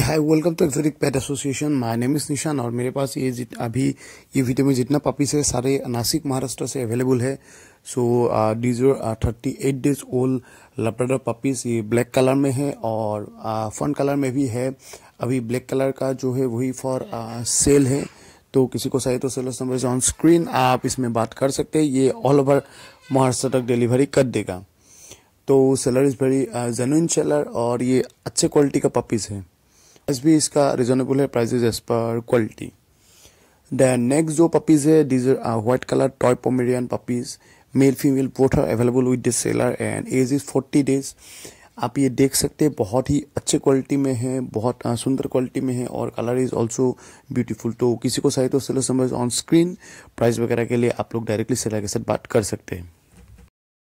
hi welcome to exotic pet association my name is Nishan और मेरे पास ये जित अभी ये वीडियो में जितना पपीस है सारे नासिक महाराष्ट्र से अवेलेबल है so these thirty eight days old Labrador puppies ये ब्लैक कलर में है और फ्रंट uh, कलर में भी है अभी ब्लैक कलर का जो है वही फॉर सेल uh, है तो किसी को चाहिए तो सेलर्स नंबर ऑन स्क्रीन आप इसमें बात कर सकते हैं ये ऑल ओवर महाराष्ट्र तक डिलीवरी कर देगा तो seller is very genuine seller और ये अच्छे क्वालिटी का पपीज़ है प्राइस भी इसका रिजनेबल है prices as per quality then next जो पपीज़ है these white colour toy Pomeranian puppies male female both are available with the seller and age is forty days आप ये देख सकते हैं बहुत ही अच्छे क्वालिटी में है बहुत uh, सुंदर क्वालिटी में है और कलर इज़ ऑल्सो ब्यूटीफुल तो किसी को चाहिए तो सेलर समझ ऑन स्क्रीन प्राइस वगैरह के लिए आप लोग डायरेक्टली सेलर के साथ बात कर सकते हैं